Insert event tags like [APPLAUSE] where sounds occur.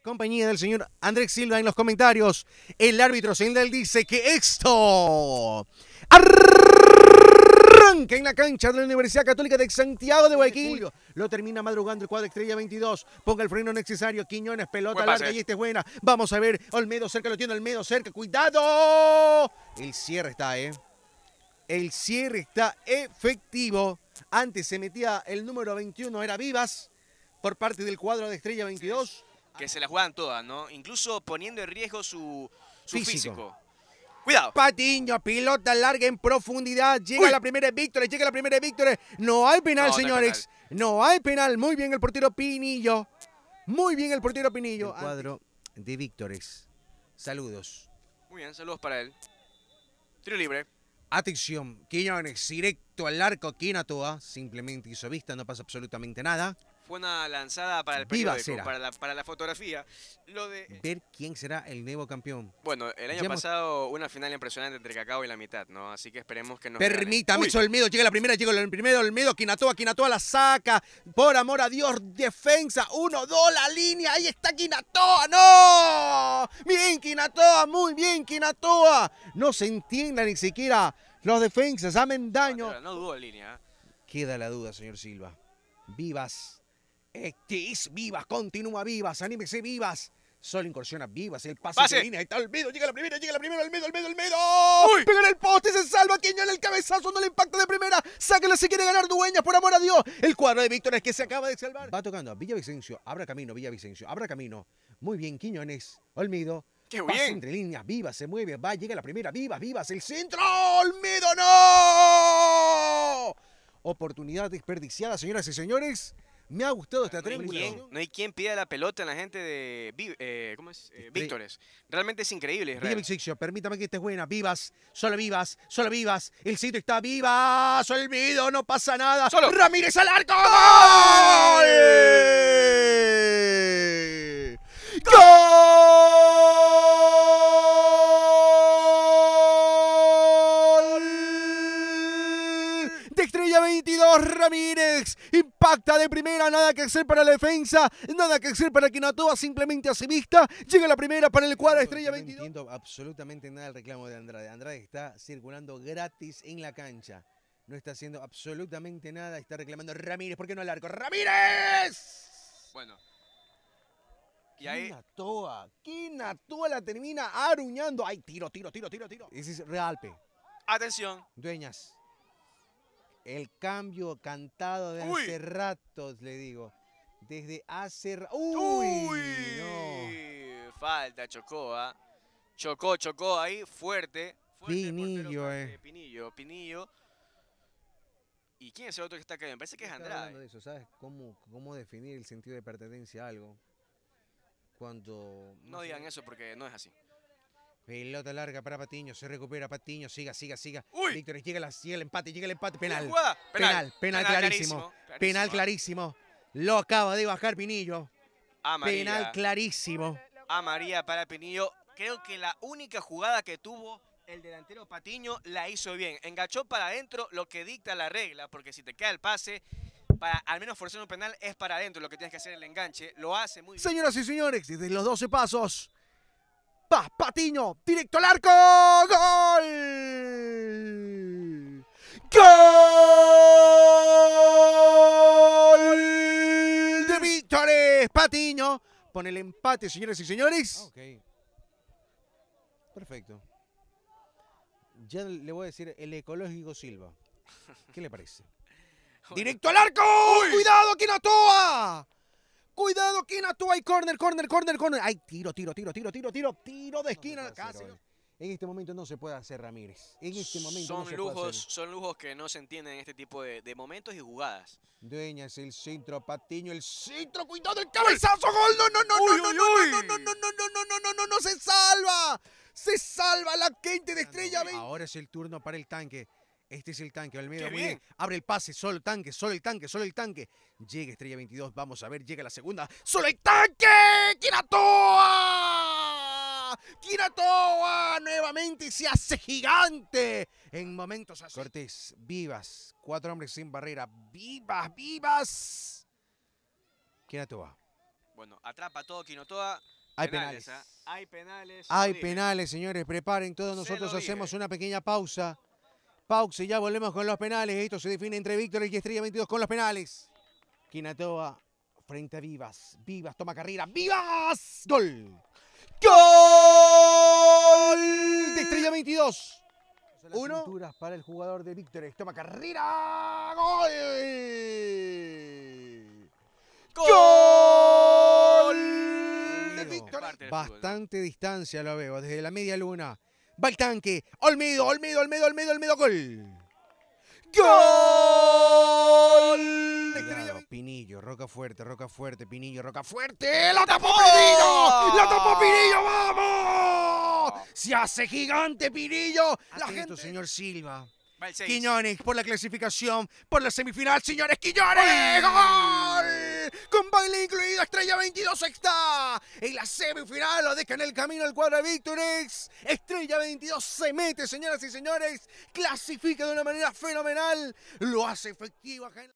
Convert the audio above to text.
compañía del señor Andrés Silva en los comentarios. El árbitro Sendel dice que esto arranca en la cancha de la Universidad Católica de Santiago de Guayaquil. Lo termina madrugando el cuadro estrella 22. Ponga el freno necesario. Quiñones, pelota larga y esta es buena. Vamos a ver. Olmedo cerca, lo tiene Olmedo cerca. ¡Cuidado! El cierre está, ¿eh? El cierre está efectivo. Antes se metía el número 21, era Vivas, por parte del cuadro de Estrella 22 que se la juegan todas, ¿no? Incluso poniendo en riesgo su, físico. Cuidado. Patiño, pilota larga en profundidad. Llega la primera victoria, llega la primera victoria. No hay penal, señores. No hay, penal. Muy bien el portero Pinillo. Muy bien el portero Pinillo. Ah. cuadro de Víctores. Saludos. Muy bien, saludos para él. Tiro libre. Atención, Quiñones, directo al arco, Quinatoa. Simplemente hizo vista, no pasa absolutamente nada fue una lanzada para el periódico, para la, fotografía. Ver quién será el nuevo campeón. Bueno, el año pasado una final impresionante entre Cacao y la mitad, ¿no? Así que esperemos que nos. Permítame, miedo. llega la primera, llega el primero, el miedo Quinatoa, Quinatoa la saca. Por amor a Dios, defensa, uno, dos, la línea, ahí está Quinatoa, ¡no! Bien, Quinatoa, muy bien, Quinatoa. No se entienda ni siquiera los defensas, amen daño. No, dudo línea. ¿eh? Queda la duda, señor Silva. Vivas es vivas, continúa vivas, anímese vivas. Solo incursiona vivas, el pase, pase. Línea, ahí está Olmedo, llega la primera, llega la primera, Olmedo, Olmedo, Olmedo. ¡Uy! Pega en el poste, se salva Quiñón, el cabezazo, no le impacta de primera. Sáquela si quiere ganar Dueñas, por amor a Dios. El cuadro de Víctor es que se acaba de salvar. Va tocando a Villavicencio, abra camino, Villavicencio, abra camino. Muy bien, Quiñones, Olmido, ¡Qué bien! entre líneas, vivas, se mueve, va, llega la primera, vivas, vivas, el centro, Olmedo, no. Oportunidad desperdiciada, señoras y señores. Me ha gustado esta no no hay quien pida la pelota en la gente de eh, ¿cómo es? Eh, Víctores. Realmente es increíble. permítame que estés buena. Vivas, solo vivas, solo vivas. El sitio está viva, Olvido, no pasa nada. Solo. Ramírez al arco. ¡Gol! ¡Gol! Estrella 22 Ramírez y Pacta de primera, nada que hacer para la defensa, nada que hacer para Quinatoa, simplemente hace vista. Llega la primera para el cuadro Estrella 22. No entiendo absolutamente nada el reclamo de Andrade. Andrade está circulando gratis en la cancha. No está haciendo absolutamente nada. Está reclamando Ramírez. ¿Por qué no al arco? ¡Ramírez! Bueno. Y ahí... Quinatoa. Quinatoa la termina aruñando. ¡Ay, tiro, tiro, tiro, tiro, tiro! Ese es Realpe. Atención. Dueñas. El cambio cantado de hace ratos, le digo. Desde hace... ¡Uy! Falta, chocó, ¿eh? Chocó, chocó ahí, fuerte. Pinillo, eh. eh. Pinillo, Pinillo. ¿Y quién es el otro que está cayendo? Me parece que es Andrade. ¿sabes? ¿Cómo, ¿Cómo definir el sentido de pertenencia a algo? Cuando... No digan eso porque no es así. Pelota larga para Patiño, se recupera Patiño, siga, siga, siga. Víctor, llega, el empate, llega el empate, penal. Penal, penal, clarísimo, Penal ¿eh? clarísimo. Lo acaba de bajar Pinillo. Penal clarísimo. María para Pinillo. Creo que la única jugada que tuvo el delantero Patiño la hizo bien. Enganchó para adentro lo que dicta la regla, porque si te queda el pase, para al menos forzar un penal es para adentro lo que tienes que hacer el enganche. Lo hace muy bien. Señoras y señores, desde los 12 pasos Patiño, directo al arco. ¡Gol! ¡Gol! De Víctores, Patiño. Pone el empate, señores y señores. Ah, ok. Perfecto. Ya le voy a decir el ecológico Silva. ¿Qué le parece? [LAUGHS] ¡Directo al arco! que no toa! Cuidado, esquina, tú hay corner, corner, corner, corner. Ay, tiro, tiro, tiro, tiro, tiro, tiro, tiro de esquina. casi. En este momento no se puede hacer Ramírez. En este momento son no se puede hacer. Son lujos que no se entienden en este tipo de, momentos y jugadas. Dueñas, el centro, Patiño, el centro, cuidado, el cabezazo, gol. No, no, no, no, no, no, no, no, no, no, no, no, no, no, no, no, no, se salva. Se salva la Quinta de Estrella. Ahora es el turno para el tanque. Este es el tanque, muy bien. Abre el pase, solo el tanque, solo el tanque, solo el tanque. Llega Estrella 22, vamos a ver, llega la segunda. ¡Solo el tanque! ¡Kiratoa! ¡Kiratoa! Nuevamente se hace gigante. En momentos así. Cortés, vivas. Cuatro hombres sin barrera. ¡Vivas, vivas! Kiratoa. Bueno, atrapa todo Kinotoa. ¿eh? Hay penales. Hay penales. Hay penales, señores. Preparen todos. Nosotros hacemos una pequeña pausa. Paux y ya volvemos con los penales. Esto se define entre Víctor y Estrella 22 con los penales. Quinatoa frente a Vivas. Vivas toma carrera. ¡Vivas! ¡Gol! ¡Gol! De Estrella 22. Las Uno. para el jugador de Víctor. Toma carrera. ¡Gol! ¡Gol! ¡Gol! De Víctor. Bastante distancia lo veo. Desde la media luna. Va el tanque. Olmedo, Olmedo, Olmedo, Olmedo, Olmedo, gol. ¡Gol! Pinillo, roca fuerte, roca fuerte, Pinillo, roca fuerte. ¡La tapó Pinillo! ¡La tapó Pinillo! ¡Vamos! ¡Se hace gigante Pinillo! La Atento, señor Silva. Quiñones por la clasificación, por la semifinal, señores Quiñones. ¡Gol! con baile incluido, Estrella 22 está en la semifinal, lo deja en el camino el cuadro de Estrella 22 se mete, señoras y señores, clasifica de una manera fenomenal, lo hace efectiva.